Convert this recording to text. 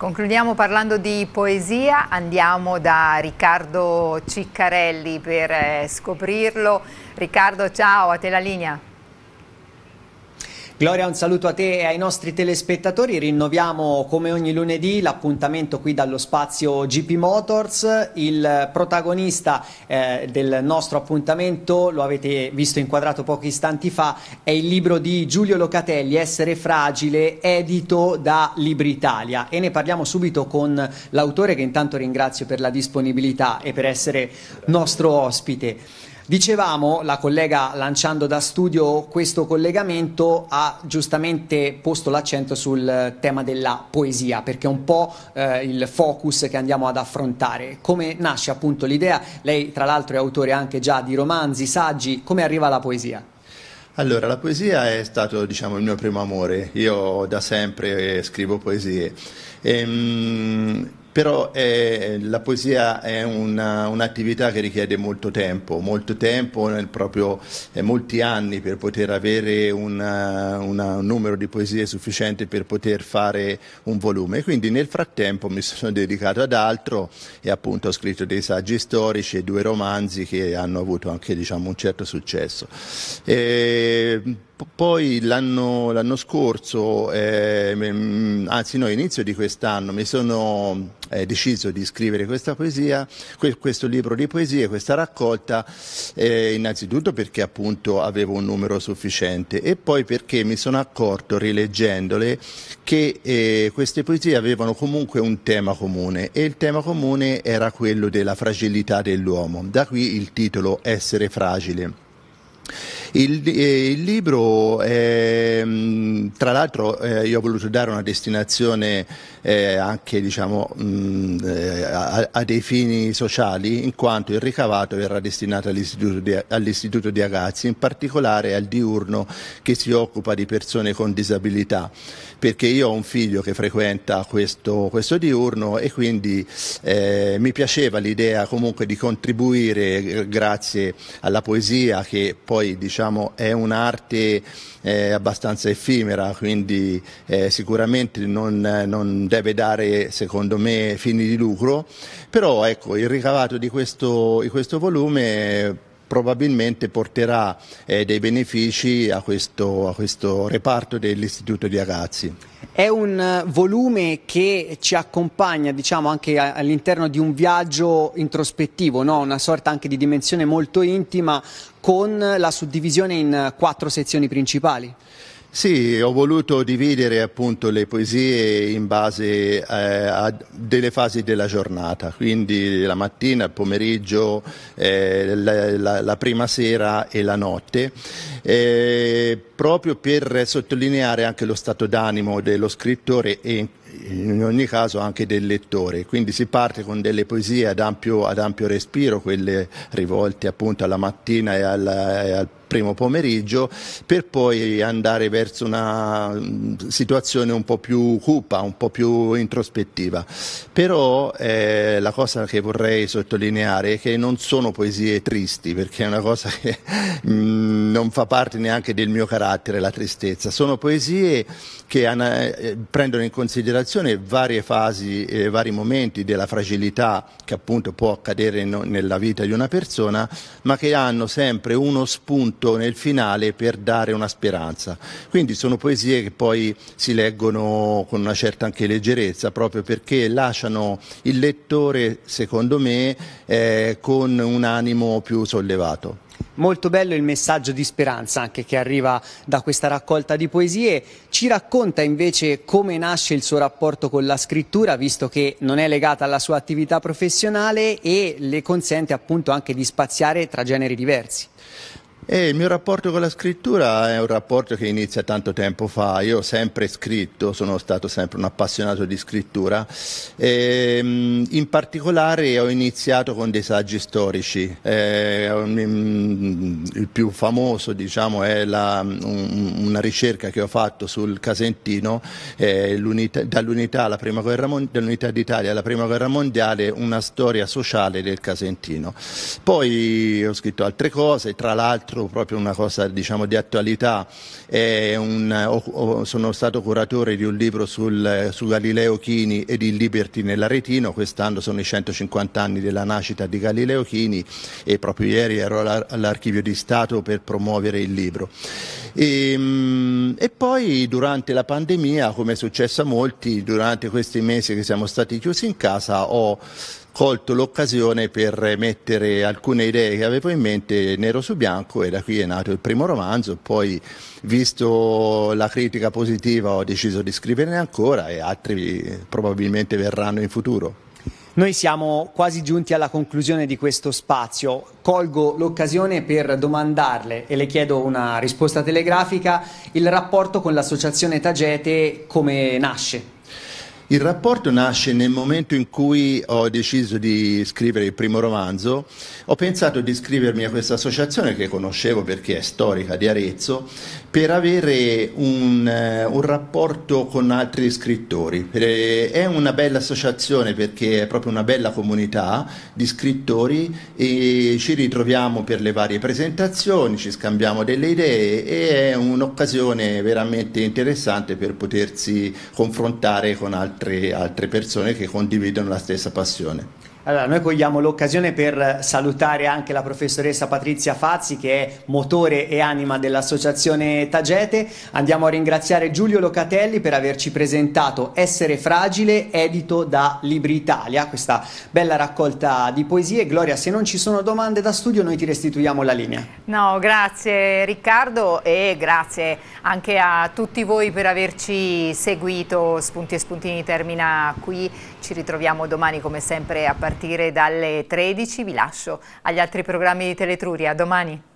Concludiamo parlando di poesia, andiamo da Riccardo Ciccarelli per eh, scoprirlo. Riccardo, ciao, a te la linea. Gloria, un saluto a te e ai nostri telespettatori. Rinnoviamo come ogni lunedì l'appuntamento qui dallo spazio GP Motors. Il protagonista eh, del nostro appuntamento, lo avete visto inquadrato pochi istanti fa, è il libro di Giulio Locatelli, Essere fragile, edito da Libritalia. E ne parliamo subito con l'autore che intanto ringrazio per la disponibilità e per essere nostro ospite. Dicevamo, la collega lanciando da studio questo collegamento ha giustamente posto l'accento sul tema della poesia, perché è un po' eh, il focus che andiamo ad affrontare. Come nasce appunto l'idea? Lei tra l'altro è autore anche già di romanzi, saggi, come arriva la poesia? Allora, la poesia è stato diciamo, il mio primo amore, io da sempre scrivo poesie. E, ehm, mh, però eh, la poesia è una, un'attività che richiede molto tempo, molto tempo, nel proprio, eh, molti anni per poter avere una, eh, una, un numero di poesie sufficiente per poter fare un volume. Quindi nel frattempo mi sono dedicato ad altro e appunto ho scritto dei saggi storici e due romanzi che hanno avuto anche diciamo, un certo successo. E, poi l'anno, l'anno scorso, eh, mm, anzi no, inizio di quest'anno, mi sono eh, deciso di scrivere questa poesia, questo libro di poesie, questa raccolta, eh, innanzitutto perché appunto avevo un numero sufficiente e poi perché mi sono accorto, rileggendole, che eh, queste poesie avevano comunque un tema comune e il tema comune era quello della fragilità dell'uomo, da qui il titolo Essere fragile. Il, eh, il libro è tra l'altro eh, io ho voluto dare una destinazione eh, anche diciamo, mh, eh, a, a, dei fini sociali in quanto il ricavato verrà destinato all'istituto di, all'istituto di Agazzi, in particolare al diurno che si occupa di persone con disabilità perché io ho un figlio che frequenta questo, questo diurno e quindi eh, mi piaceva l'idea comunque di contribuire eh, grazie alla poesia che poi diciamo, è un'arte eh, abbastanza effimera sera, quindi eh, sicuramente non, non, deve dare, secondo me, fini di lucro, però ecco, il ricavato di questo, di questo volume probabilmente porterà eh, dei benefici a questo, a questo reparto dell'Istituto di Agazzi. È un eh, volume che ci accompagna diciamo, anche all'interno di un viaggio introspettivo, no? una sorta anche di dimensione molto intima con la suddivisione in eh, quattro sezioni principali. Sì, ho voluto dividere appunto le poesie in base eh, a delle fasi della giornata, quindi la mattina, il pomeriggio, eh, la, la, la, prima sera e la notte. Eh, proprio per sottolineare anche lo stato d'animo dello scrittore e in ogni caso anche del lettore. Quindi si parte con delle poesie ad ampio, ad ampio respiro, quelle rivolte appunto alla mattina e al, e al primo pomeriggio per poi andare verso una situazione un po' più cupa, un po' più introspettiva. Però eh, la cosa che vorrei sottolineare è che non sono poesie tristi, perché è una cosa che mm, non fa parte neanche del mio carattere carattere, la tristezza. Sono poesie che ana- eh, prendono in considerazione varie fasi e vari momenti della fragilità che appunto può accadere in- nella vita di una persona, ma che hanno sempre uno spunto nel finale per dare una speranza. Quindi sono poesie che poi si leggono con una certa anche leggerezza, proprio perché lasciano il lettore, secondo me, eh, con un animo più sollevato. Molto bello il messaggio di speranza anche che arriva da questa raccolta di poesie. Ci racconta invece come nasce il suo rapporto con la scrittura, visto che non è legata alla sua attività professionale e le consente appunto anche di spaziare tra generi diversi. E il mio rapporto con la scrittura è un rapporto che inizia tanto tempo fa. Io ho sempre scritto, sono stato sempre un appassionato di scrittura. E, ehm, in particolare ho iniziato con dei saggi storici. E, eh, mm, il più famoso, diciamo, è la, una ricerca che ho fatto sul Casentino, eh, dall'unità, dall'unità d'Italia alla prima guerra mondiale, una storia sociale del Casentino. Poi ho scritto altre cose, tra l'altro stato proprio una cosa diciamo, di attualità, un, sono stato curatore di un libro sul, su Galileo Chini ed il Liberty nell'Aretino, quest'anno sono i 150 anni della nascita di Galileo Chini e proprio ieri ero all'archivio di Stato per promuovere il libro. E, ehm, e, poi durante la pandemia, come è successo a molti, durante questi mesi che siamo stati chiusi in casa ho colto l'occasione per mettere alcune idee che avevo in mente nero su bianco e da qui è nato il primo romanzo, poi visto la critica positiva ho deciso di scriverne ancora e altri eh, probabilmente verranno in futuro. Noi siamo quasi giunti alla conclusione di questo spazio. Colgo l'occasione per domandarle, e le chiedo una risposta telegrafica, il rapporto con l'associazione Tagete come nasce? Il rapporto nasce nel momento in cui ho deciso di scrivere il primo romanzo, ho pensato di iscrivermi a questa associazione che conoscevo perché è storica di Arezzo, per avere un, eh, un rapporto con altri scrittori. Eh, è una bella associazione perché è proprio una bella comunità di scrittori e ci ritroviamo per le varie presentazioni, ci scambiamo delle idee e è un'occasione veramente interessante per potersi confrontare con altri altre, altre persone che condividono la stessa passione. Allora, noi cogliamo l'occasione per salutare anche la professoressa Patrizia Fazzi che è motore e anima dell'associazione Tagete. Andiamo a ringraziare Giulio Locatelli per averci presentato Essere fragile, edito da Libri Italia, questa bella raccolta di poesie. Gloria, se non ci sono domande da studio noi ti restituiamo la linea. No, grazie Riccardo e grazie anche a tutti voi per averci seguito. Spunti e spuntini termina qui. Ci ritroviamo domani come sempre a partire partire dalle 13. Vi lascio agli altri programmi di Teletruria. A domani.